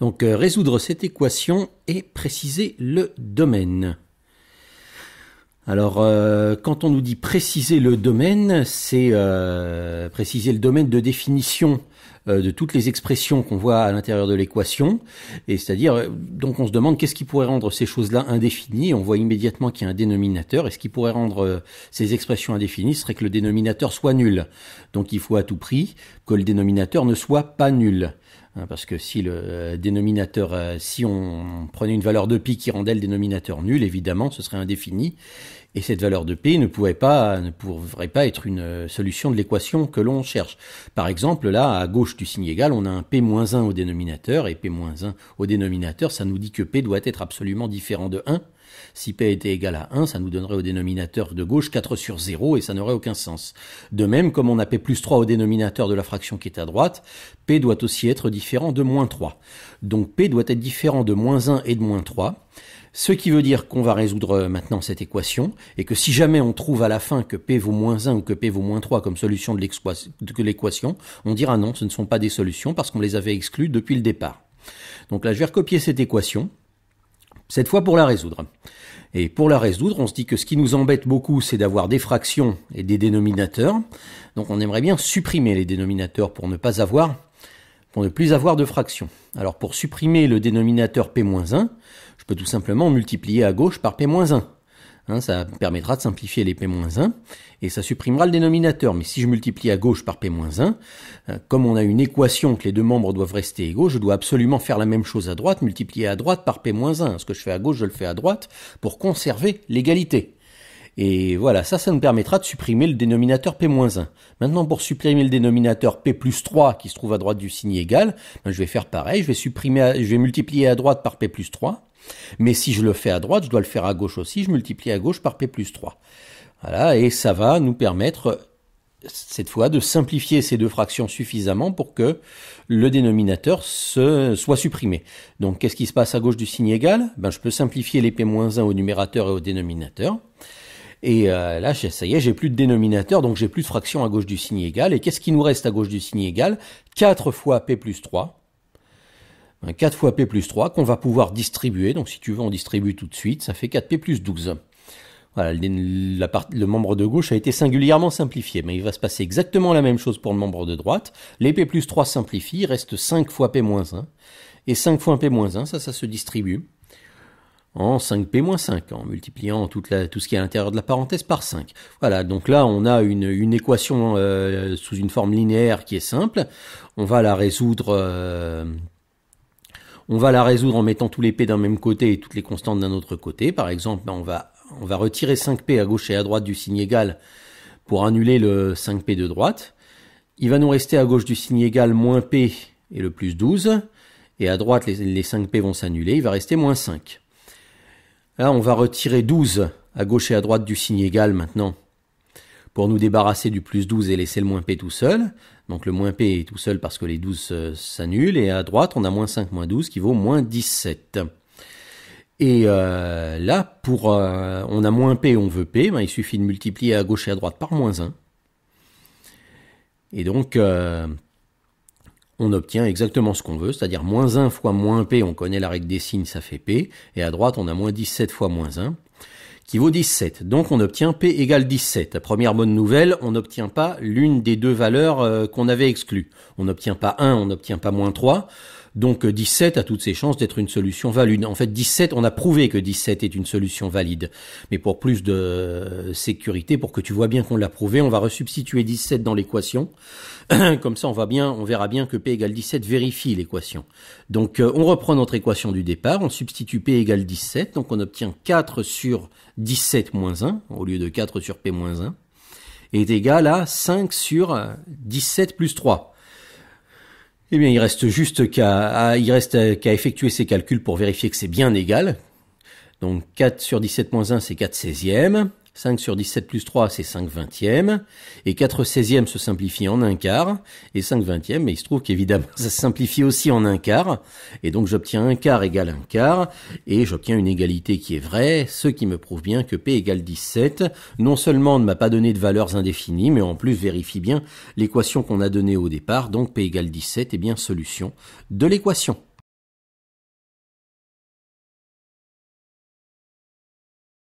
Donc euh, résoudre cette équation et préciser le domaine. Alors, euh, quand on nous dit préciser le domaine, c'est euh, préciser le domaine de définition de toutes les expressions qu'on voit à l'intérieur de l'équation. Et c'est-à-dire, donc on se demande qu'est-ce qui pourrait rendre ces choses-là indéfinies. On voit immédiatement qu'il y a un dénominateur. Et ce qui pourrait rendre ces expressions indéfinies serait que le dénominateur soit nul. Donc il faut à tout prix que le dénominateur ne soit pas nul. Hein, parce que si le euh, dénominateur, euh, si on prenait une valeur de pi qui rendait le dénominateur nul, évidemment, ce serait indéfini. Et cette valeur de P ne pourrait pas, ne pourrait pas être une euh, solution de l'équation que l'on cherche. Par exemple, là, à gauche du signe égal, on a un P-1 au dénominateur, et P-1 au dénominateur, ça nous dit que P doit être absolument différent de 1. Si P était égal à 1, ça nous donnerait au dénominateur de gauche 4 sur 0 et ça n'aurait aucun sens. De même, comme on a P plus 3 au dénominateur de la fraction qui est à droite, P doit aussi être différent de moins 3. Donc P doit être différent de moins 1 et de moins 3. Ce qui veut dire qu'on va résoudre euh, maintenant cette équation et que si jamais on trouve à la fin que P vaut moins 1 ou que P vaut moins 3 comme solution de l'équation, on dira non, ce ne sont pas des solutions parce qu'on les avait exclues depuis le départ. Donc là, je vais recopier cette équation, cette fois pour la résoudre. Et pour la résoudre, on se dit que ce qui nous embête beaucoup, c'est d'avoir des fractions et des dénominateurs. Donc on aimerait bien supprimer les dénominateurs pour ne pas avoir pour ne plus avoir de fraction. Alors pour supprimer le dénominateur P-1, je peux tout simplement multiplier à gauche par P-1. Hein, ça permettra de simplifier les P-1 et ça supprimera le dénominateur. Mais si je multiplie à gauche par P-1, euh, comme on a une équation que les deux membres doivent rester égaux, je dois absolument faire la même chose à droite, multiplier à droite par P-1. Ce que je fais à gauche, je le fais à droite pour conserver l'égalité. Et voilà, ça, ça nous permettra de supprimer le dénominateur P-1. Maintenant, pour supprimer le dénominateur P plus 3 qui se trouve à droite du signe égal, ben, je vais faire pareil, je vais, multiplier à droite par P plus 3. Mais si je le fais à droite, je dois le faire à gauche aussi, je multiplie à gauche par P plus 3. Voilà, et ça va nous permettre cette fois de simplifier ces deux fractions suffisamment pour que le dénominateur soit supprimé. Donc qu'est-ce qui se passe à gauche du signe égal ben, Je peux simplifier les p-1 au numérateur et au dénominateur. Et euh, là, ça y est, j'ai plus de dénominateur, donc j'ai plus de fraction à gauche du signe égal. Et qu'est-ce qui nous reste à gauche du signe égal 4 fois P plus 3. 4 hein, fois P plus 3 qu'on va pouvoir distribuer. Donc si tu veux, on distribue tout de suite. Ça fait 4P plus 12. Voilà, la le membre de gauche a été singulièrement simplifié, mais il va se passer exactement la même chose pour le membre de droite. Les P plus 3 simplifient, il reste 5 fois P moins 1. Et 5 fois P moins 1, ça, ça se distribue en 5p-5, en multipliant la, tout ce qui est à l'intérieur de la parenthèse par 5. Voilà, donc là on a une, équation euh, sous une forme linéaire qui est simple. On va la résoudre. Euh, on va la résoudre en mettant tous les p d'un même côté et toutes les constantes d'un autre côté. Par exemple, on va, on va retirer 5p à gauche et à droite du signe égal pour annuler le 5p de droite. Il va nous rester à gauche du signe égal moins p et le plus 12. Et à droite, les, les 5p vont s'annuler, il va rester moins 5. Là, hein, on va retirer 12 à gauche et à droite du signe égal maintenant pour nous débarrasser du plus 12 et laisser le moins p tout seul. Donc le moins p est tout seul parce que les 12 euh, s'annulent. Et à droite, on a moins 5 moins 12 qui vaut moins 17. Et euh, là, pour euh, on a moins p, on veut p, ben, il suffit de multiplier à gauche et à droite par moins 1. Et donc, on obtient exactement ce qu'on veut, c'est-à-dire moins 1 fois moins P, on connaît la règle des signes, ça fait P, et à droite on a moins 17 fois moins 1, qui vaut 17. Donc on obtient P égale 17. Première bonne nouvelle, on n'obtient pas l'une des deux valeurs euh, qu'on avait exclues. On n'obtient pas 1, on n'obtient pas moins 3. Donc 17 euh, a toutes ses chances d'être une solution valide. En fait, 17, on a prouvé que 17 est une solution valide. Mais pour plus de euh, sécurité, pour que tu vois bien qu'on l'a prouvé, on va resubstituer 17 dans l'équation. Comme ça, on va bien, on verra bien que P égale 17 vérifie l'équation. Donc euh, on reprend notre équation du départ, on substitue P égale 17, donc on obtient 4 sur 17 moins 1, au lieu de 4 sur P moins 1, est égal à 5 sur 17 plus 3. Eh bien, il reste juste qu'à il reste qu'à effectuer ses calculs pour vérifier que c'est bien égal. Donc 4 sur 17 moins 1, c'est 4 16e. 5 sur 17 plus 3, c'est 5 vingtièmes. Et 4 seizièmes se simplifie en un quart. Et 5 vingtièmes, mais il se trouve qu'évidemment, ça se simplifie aussi en un quart. Et donc, j'obtiens un quart égale un quart. Et j'obtiens une égalité qui est vraie, ce qui me prouve bien que P égale 17, non seulement ne m'a pas donné de valeurs indéfinies, mais en plus vérifie bien l'équation qu'on a donnée au départ. Donc, P égale 17 est eh bien solution de l'équation.